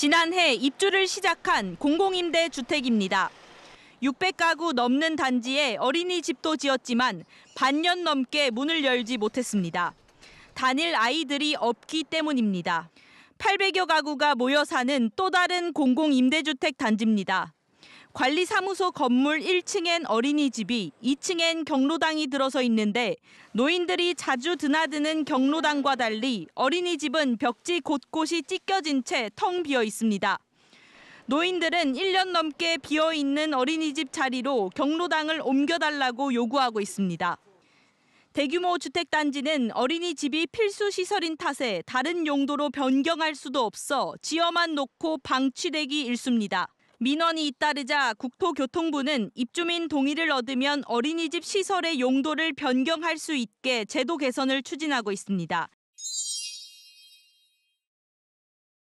지난해 입주를 시작한 공공임대 주택입니다. 600가구 넘는 단지에 어린이집도 지었지만 반년 넘게 문을 열지 못했습니다. 단일 아이들이 없기 때문입니다. 800여 가구가 모여 사는 또 다른 공공임대주택 단지입니다. 관리사무소 건물 1층엔 어린이집이 2층엔 경로당이 들어서 있는데 노인들이 자주 드나드는 경로당과 달리 어린이집은 벽지 곳곳이 찢겨진 채 텅 비어 있습니다. 노인들은 1년 넘게 비어 있는 어린이집 자리로 경로당을 옮겨달라고 요구하고 있습니다. 대규모 주택단지는 어린이집이 필수 시설인 탓에 다른 용도로 변경할 수도 없어 지어만 놓고 방치되기 일쑤입니다. 민원이 잇따르자 국토교통부는 입주민 동의를 얻으면 어린이집 시설의 용도를 변경할 수 있게 제도 개선을 추진하고 있습니다.